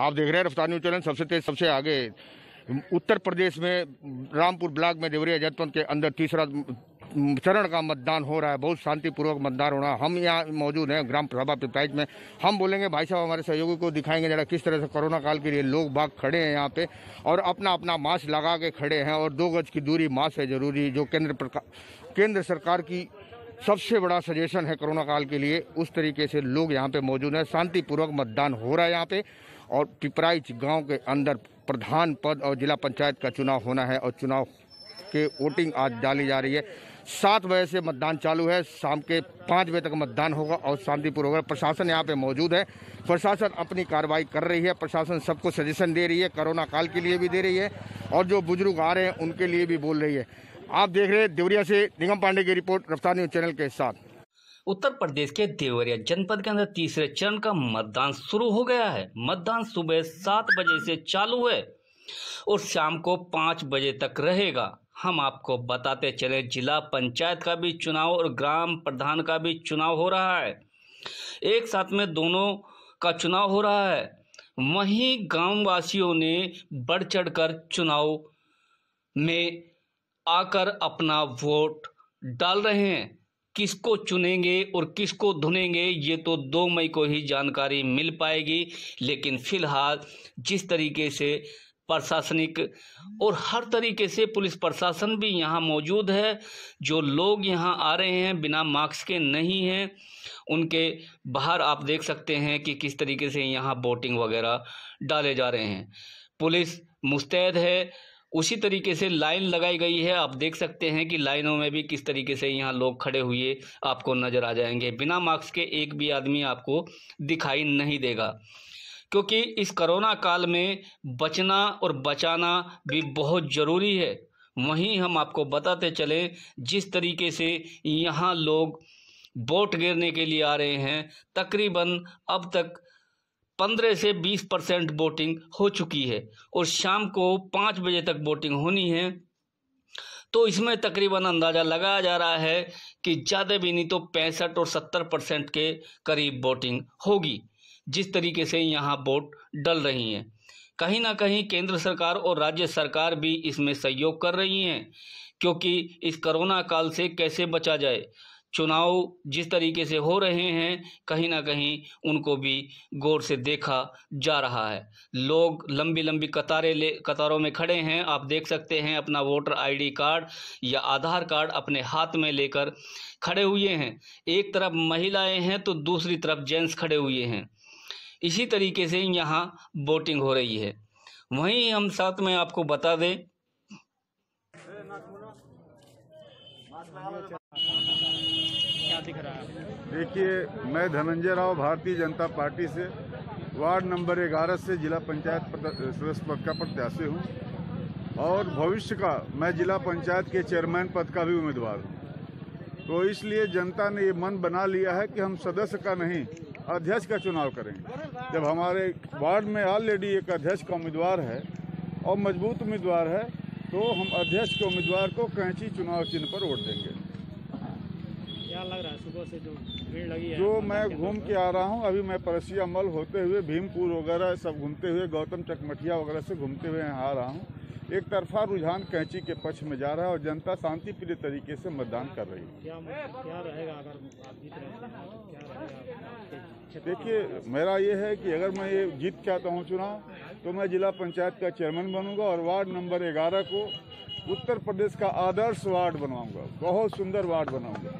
आप देख रहे हैं रफ्तार न्यूज चैनल सबसे तेज सबसे आगे उत्तर प्रदेश में रामपुर ब्लॉक में देवरिया जनपद के अंदर तीसरा चरण का मतदान हो रहा है बहुत शांतिपूर्वक मतदान हो रहा है हम यहाँ मौजूद हैं ग्राम सभा पंचायत में हम बोलेंगे भाई साहब हमारे सहयोगी को दिखाएंगे जरा किस तरह से कोरोना काल के लिए लोग बाग खड़े हैं यहाँ पे और अपना अपना मास्क लगा के खड़े हैं और दो गज की दूरी मास्क है जरूरी जो केंद्र केंद्र सरकार की सबसे बड़ा सजेशन है कोरोना काल के लिए उस तरीके से लोग यहाँ पे मौजूद हैं शांतिपूर्वक मतदान हो रहा है यहाँ पे और पिपराइच गांव के अंदर प्रधान पद और जिला पंचायत का चुनाव होना है और चुनाव के वोटिंग आज डाली जा रही है सात बजे से मतदान चालू है शाम के पाँच बजे तक मतदान होगा और शांतिपूर्वक प्रशासन यहाँ पे मौजूद है प्रशासन अपनी कार्रवाई कर रही है प्रशासन सबको सजेशन दे रही है कोरोना काल के लिए भी दे रही है और जो बुजुर्ग आ रहे हैं उनके लिए भी बोल रही है आप देख रहे हैं देवरिया से निगम पांडे की रिपोर्ट रफ्तार न्यूज चैनल के साथ उत्तर प्रदेश के देवरिया जनपद के अंदर तीसरे चरण का मतदान शुरू हो गया है मतदान सुबह सात बजे से चालू है और शाम को पाँच बजे तक रहेगा हम आपको बताते चले जिला पंचायत का भी चुनाव और ग्राम प्रधान का भी चुनाव हो रहा है एक साथ में दोनों का चुनाव हो रहा है वहीं गांव वासियों ने बढ़ चढ़कर चुनाव में आकर अपना वोट डाल रहे हैं किसको चुनेंगे और किसको धुनेंगे ये तो दो मई को ही जानकारी मिल पाएगी लेकिन फिलहाल जिस तरीके से प्रशासनिक और हर तरीके से पुलिस प्रशासन भी यहाँ मौजूद है जो लोग यहाँ आ रहे हैं बिना मास्क के नहीं हैं उनके बाहर आप देख सकते हैं कि किस तरीके से यहाँ बोटिंग वगैरह डाले जा रहे हैं पुलिस मुस्तैद है उसी तरीके से लाइन लगाई गई है आप देख सकते हैं कि लाइनों में भी किस तरीके से यहाँ लोग खड़े हुए आपको नज़र आ जाएंगे बिना मास्क के एक भी आदमी आपको दिखाई नहीं देगा क्योंकि इस कोरोना काल में बचना और बचाना भी बहुत ज़रूरी है वहीं हम आपको बताते चले जिस तरीके से यहाँ लोग बोट गिरने के लिए आ रहे हैं तकरीबन अब तक पंद्रह से बीस परसेंट वोटिंग हो चुकी है और शाम को पाँच बजे तक वोटिंग होनी है तो इसमें तकरीबन अंदाज़ा लगाया जा रहा है कि ज़्यादा भी नहीं तो पैंसठ और सत्तर परसेंट के करीब वोटिंग होगी जिस तरीके से यहाँ वोट डल रही हैं कहीं ना कहीं केंद्र सरकार और राज्य सरकार भी इसमें सहयोग कर रही हैं क्योंकि इस कोरोना काल से कैसे बचा जाए चुनाव जिस तरीके से हो रहे हैं कहीं ना कहीं उनको भी गौर से देखा जा रहा है लोग लंबी लंबी कतारें ले कतारों में खड़े हैं आप देख सकते हैं अपना वोटर आईडी कार्ड या आधार कार्ड अपने हाथ में लेकर खड़े हुए हैं एक तरफ महिलाएं हैं तो दूसरी तरफ जेंट्स खड़े हुए हैं इसी तरीके से यहाँ वोटिंग हो रही है वहीं हम साथ में आपको बता दें क्या दिख रहा है देखिए मैं धनंजय राव भारतीय जनता पार्टी से वार्ड नंबर ग्यारह से जिला पंचायत सदस्य पद का प्रत्याशी हूँ और भविष्य का मैं जिला पंचायत के चेयरमैन पद का भी उम्मीदवार हूँ तो इसलिए जनता ने ये मन बना लिया है कि हम सदस्य का नहीं अध्यक्ष का चुनाव करेंगे जब हमारे वार्ड में ऑलरेडी एक अध्यक्ष का उम्मीदवार है और मजबूत उम्मीदवार है तो हम अध्यक्ष के उम्मीदवार को कैंची चुनाव चिन्ह पर वोट देंगे क्या लग रहा है सुबह से जो भीड़ लगी है जो मैं घूम के आ रहा हूँ अभी मैं परसिया मल होते हुए भीमपुर वगैरह सब घूमते हुए गौतम चकमठिया वगैरह से घूमते हुए यहाँ आ रहा हूँ एक तरफा रुझान कैंची के पक्ष में जा रहा है और जनता शांति प्रिय तरीके से मतदान कर रही है क्या रहेगा देखिए मेरा ये है कि अगर मैं ये जीत के आता हूँ चुनाव तो मैं जिला पंचायत का चेयरमैन बनूंगा और वार्ड नंबर ग्यारह को उत्तर प्रदेश का आदर्श वार्ड बनाऊंगा बहुत सुंदर वार्ड बनाऊंगा